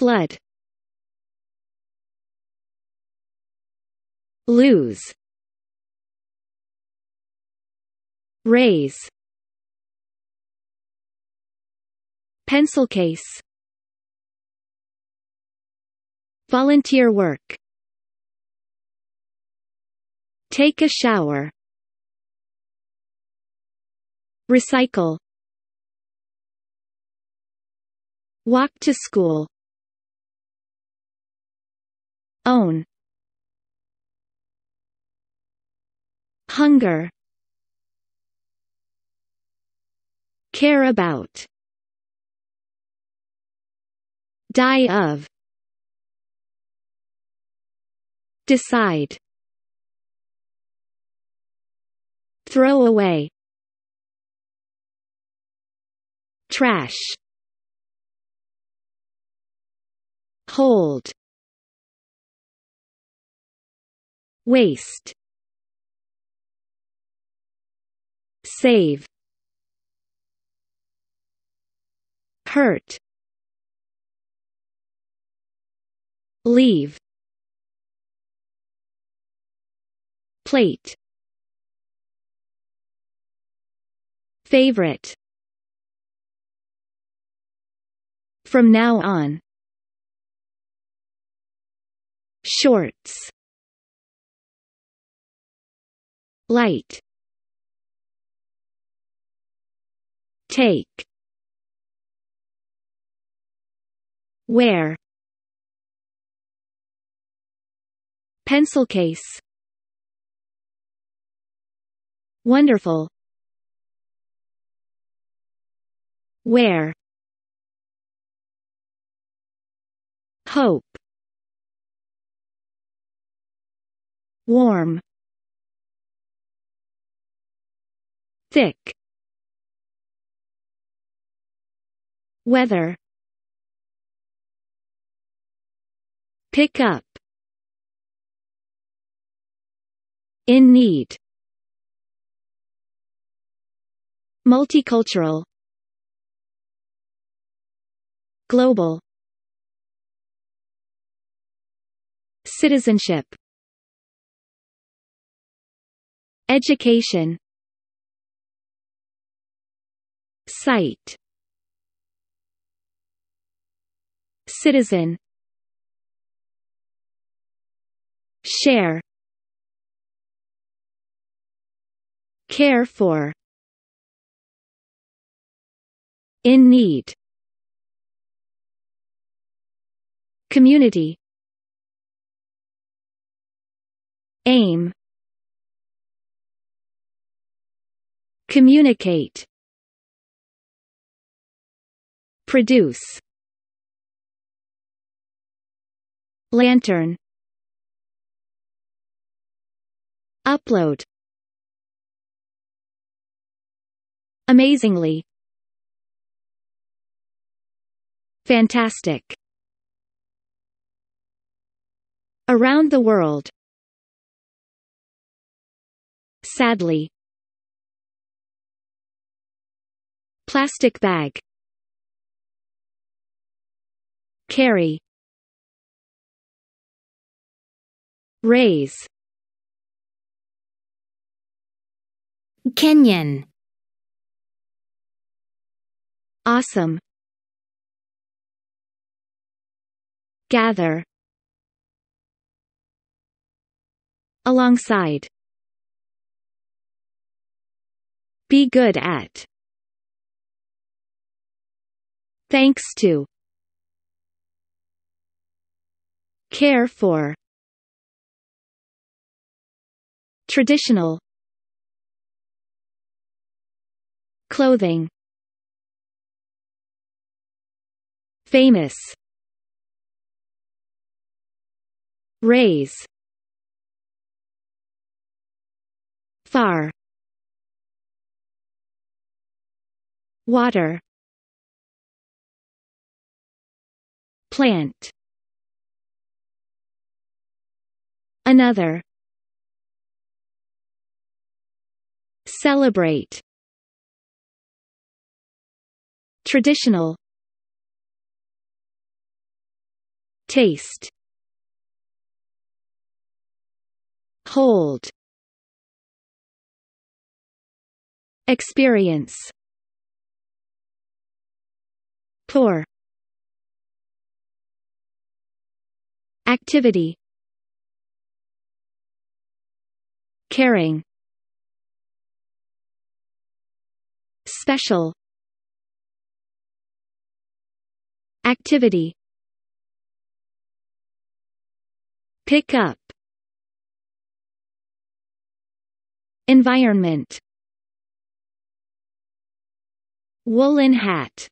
flood lose raise pencil case volunteer work take a shower recycle walk to school own hunger care about die of decide throw away trash hold waste save hurt leave plate favorite from now on shorts light take where pencil case wonderful where hope warm thick weather pick up in need multicultural global citizenship education Site Citizen Share Care for In need Community Aim Communicate Produce Lantern Upload Amazingly Fantastic Around the world Sadly Plastic bag carry raise Kenyan awesome gather alongside be good at thanks to Care for Traditional Clothing Famous Raise Far Water Plant Another Celebrate Traditional Taste Hold Experience Pour Activity caring special activity pick up environment woolen hat